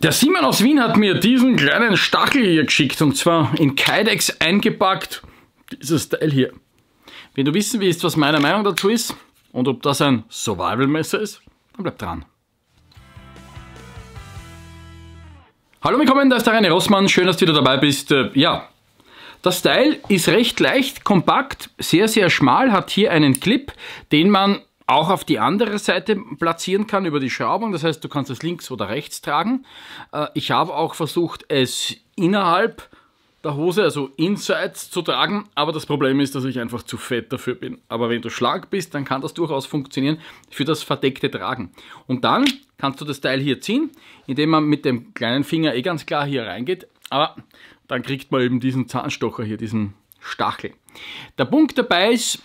Der Simon aus Wien hat mir diesen kleinen Stachel hier geschickt und zwar in Kydex eingepackt. Dieses Teil hier. Wenn du wissen willst, was meine Meinung dazu ist und ob das ein Survival-Messer ist, dann bleib dran. Hallo, willkommen, da ist der Rainer Rossmann. Schön, dass du wieder dabei bist. Äh, ja, das Teil ist recht leicht, kompakt, sehr, sehr schmal, hat hier einen Clip, den man auch auf die andere Seite platzieren kann über die Schraubung. Das heißt, du kannst es links oder rechts tragen. Äh, ich habe auch versucht, es innerhalb der Hose, also insides zu tragen, aber das Problem ist, dass ich einfach zu fett dafür bin. Aber wenn du schlank bist, dann kann das durchaus funktionieren für das verdeckte Tragen. Und dann kannst du das Teil hier ziehen, indem man mit dem kleinen Finger eh ganz klar hier reingeht, aber dann kriegt man eben diesen Zahnstocher hier, diesen Stachel. Der Punkt dabei ist,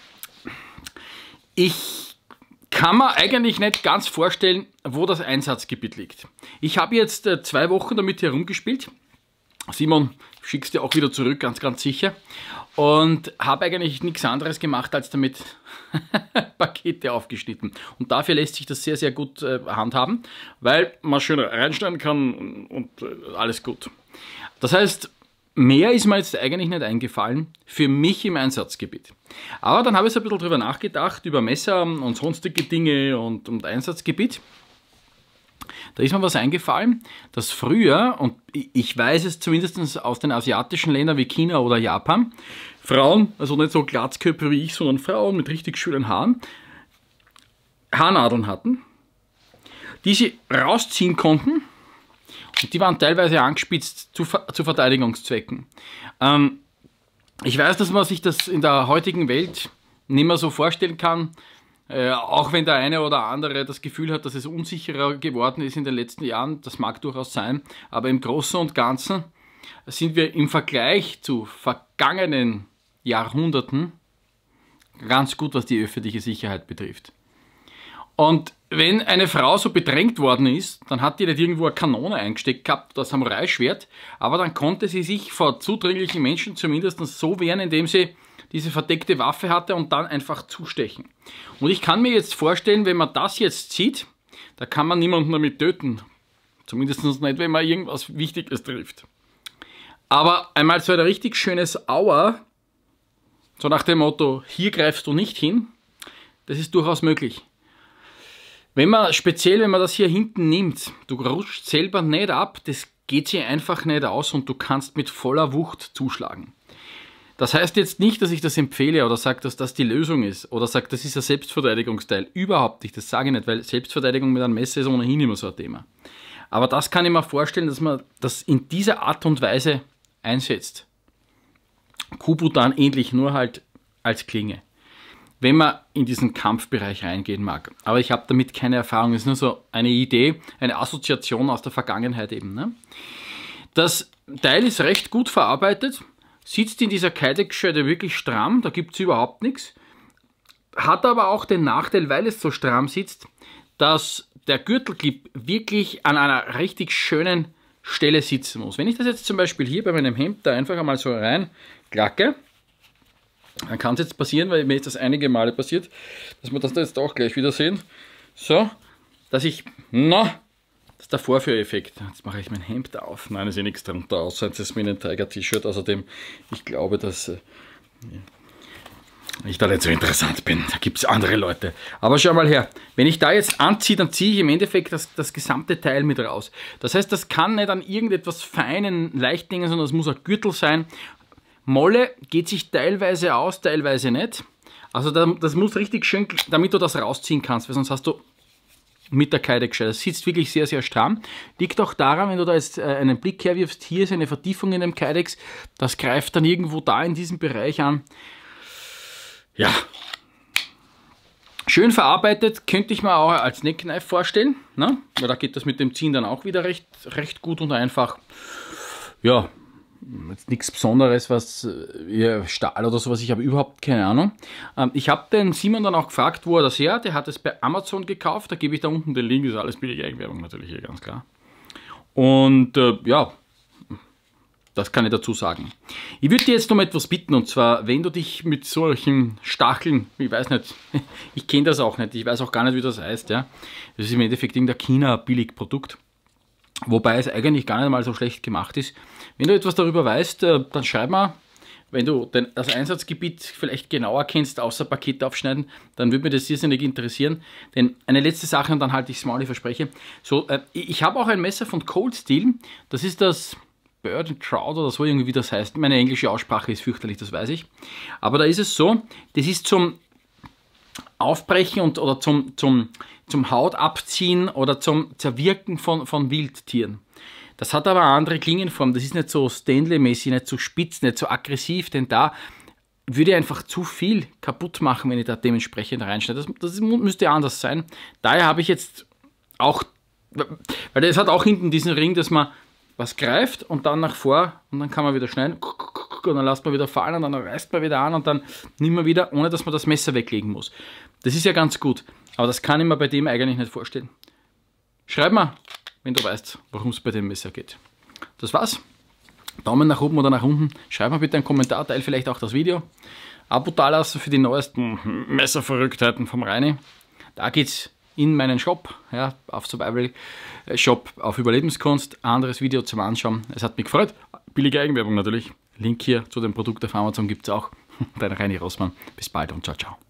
ich kann man eigentlich nicht ganz vorstellen, wo das Einsatzgebiet liegt. Ich habe jetzt äh, zwei Wochen damit herumgespielt. Simon, schickst du auch wieder zurück, ganz, ganz sicher. Und habe eigentlich nichts anderes gemacht, als damit Pakete aufgeschnitten. Und dafür lässt sich das sehr, sehr gut äh, handhaben, weil man schön reinschneiden kann und äh, alles gut. Das heißt, Mehr ist mir jetzt eigentlich nicht eingefallen für mich im Einsatzgebiet. Aber dann habe ich so ein bisschen drüber nachgedacht, über Messer und sonstige Dinge und, und Einsatzgebiet. Da ist mir was eingefallen, dass früher, und ich weiß es zumindest aus den asiatischen Ländern wie China oder Japan, Frauen, also nicht so Glatzköpfe wie ich, sondern Frauen mit richtig schönen Haaren, Haarnadeln hatten, die sie rausziehen konnten die waren teilweise angespitzt zu, zu Verteidigungszwecken. Ähm, ich weiß, dass man sich das in der heutigen Welt nicht mehr so vorstellen kann, äh, auch wenn der eine oder andere das Gefühl hat, dass es unsicherer geworden ist in den letzten Jahren, das mag durchaus sein, aber im Großen und Ganzen sind wir im Vergleich zu vergangenen Jahrhunderten ganz gut, was die öffentliche Sicherheit betrifft. Und wenn eine Frau so bedrängt worden ist, dann hat die nicht irgendwo eine Kanone eingesteckt gehabt das Samurai-Schwert, aber dann konnte sie sich vor zudringlichen Menschen zumindest so wehren, indem sie diese verdeckte Waffe hatte und dann einfach zustechen. Und ich kann mir jetzt vorstellen, wenn man das jetzt sieht, da kann man niemanden damit töten. Zumindest nicht, wenn man irgendwas Wichtiges trifft. Aber einmal so ein richtig schönes Aua, so nach dem Motto, hier greifst du nicht hin, das ist durchaus möglich. Wenn man, speziell wenn man das hier hinten nimmt, du rutscht selber nicht ab, das geht sich einfach nicht aus und du kannst mit voller Wucht zuschlagen. Das heißt jetzt nicht, dass ich das empfehle oder sage, dass das die Lösung ist oder sage, das ist ein Selbstverteidigungsteil. Überhaupt nicht, das sage ich nicht, weil Selbstverteidigung mit einem Messer ist ohnehin immer so ein Thema. Aber das kann ich mir vorstellen, dass man das in dieser Art und Weise einsetzt. Kubutan ähnlich, nur halt als Klinge wenn man in diesen Kampfbereich reingehen mag. Aber ich habe damit keine Erfahrung, es ist nur so eine Idee, eine Assoziation aus der Vergangenheit eben. Ne? Das Teil ist recht gut verarbeitet, sitzt in dieser Kydex-Scheide wirklich stramm, da gibt es überhaupt nichts. Hat aber auch den Nachteil, weil es so stramm sitzt, dass der Gürtelclip wirklich an einer richtig schönen Stelle sitzen muss. Wenn ich das jetzt zum Beispiel hier bei meinem Hemd da einfach einmal so rein klacke, dann kann es jetzt passieren, weil mir ist das einige Male passiert, dass wir das da jetzt auch gleich wieder sehen. So, dass ich, na, das ist der Vorführeffekt. Jetzt mache ich mein Hemd auf. Nein, es ist eh nichts drunter, außer jetzt ist mir ein Tiger-T-Shirt. Außerdem, ich glaube, dass äh, ich da nicht so interessant bin. Da gibt es andere Leute. Aber schau mal her, wenn ich da jetzt anziehe, dann ziehe ich im Endeffekt das, das gesamte Teil mit raus. Das heißt, das kann nicht an irgendetwas feinen, leicht Dingen, sondern es muss ein Gürtel sein. Molle geht sich teilweise aus, teilweise nicht. Also das muss richtig schön, damit du das rausziehen kannst, weil sonst hast du mit der Kreide gescheit. Das sitzt wirklich sehr, sehr stramm. Liegt auch daran, wenn du da jetzt äh, einen Blick herwirfst, hier ist eine Vertiefung in dem Kydex, das greift dann irgendwo da in diesem Bereich an. Ja, schön verarbeitet, könnte ich mir auch als Neckknife vorstellen, ne? weil da geht das mit dem Ziehen dann auch wieder recht, recht gut und einfach. Ja, jetzt nichts Besonderes, was ja, äh, Stahl oder sowas, ich habe überhaupt keine Ahnung. Ähm, ich habe den Simon dann auch gefragt, wo er das her hat. Der hat es bei Amazon gekauft. Da gebe ich da unten den Link, ist alles billige Eigenwerbung natürlich hier, ganz klar. Und äh, ja, das kann ich dazu sagen. Ich würde dir jetzt noch mal etwas bitten, und zwar, wenn du dich mit solchen Stacheln, ich weiß nicht, ich kenne das auch nicht, ich weiß auch gar nicht, wie das heißt, ja. Das ist im Endeffekt irgendein China-Billigprodukt. Wobei es eigentlich gar nicht mal so schlecht gemacht ist. Wenn du etwas darüber weißt, äh, dann schreib mal, wenn du das Einsatzgebiet vielleicht genauer kennst, außer Pakete aufschneiden, dann würde mir das irrsinnig interessieren. Denn eine letzte Sache und dann halte ich es mal, ich verspreche. So, äh, ich habe auch ein Messer von Cold Steel. Das ist das Bird and Trout oder so irgendwie wie das heißt. Meine englische Aussprache ist fürchterlich, das weiß ich. Aber da ist es so, das ist zum Aufbrechen und, oder zum, zum, zum Hautabziehen oder zum Zerwirken von, von Wildtieren. Das hat aber eine andere Klingenform. Das ist nicht so Stanley-mäßig, nicht so spitz, nicht so aggressiv, denn da würde ich einfach zu viel kaputt machen, wenn ich da dementsprechend reinschneide. Das, das müsste anders sein. Daher habe ich jetzt auch, weil es hat auch hinten diesen Ring, dass man was greift und dann nach vor und dann kann man wieder schneiden und dann lässt man wieder fallen und dann reißt man wieder an und dann nimmt man wieder, ohne dass man das Messer weglegen muss. Das ist ja ganz gut, aber das kann ich mir bei dem eigentlich nicht vorstellen. Schreib mal, wenn du weißt, worum es bei dem Messer geht. Das war's. Daumen nach oben oder nach unten. Schreib mal bitte einen Kommentar, teil vielleicht auch das Video. Abo dalassen für die neuesten Messerverrücktheiten vom Reini. Da geht's in meinen Shop, ja, auf Survival Shop, auf Überlebenskunst. anderes Video zum Anschauen. Es hat mich gefreut. Billige Eigenwerbung natürlich. Link hier zu dem Produkt auf Amazon gibt es auch. Dein Reini Rossmann. Bis bald und ciao, ciao.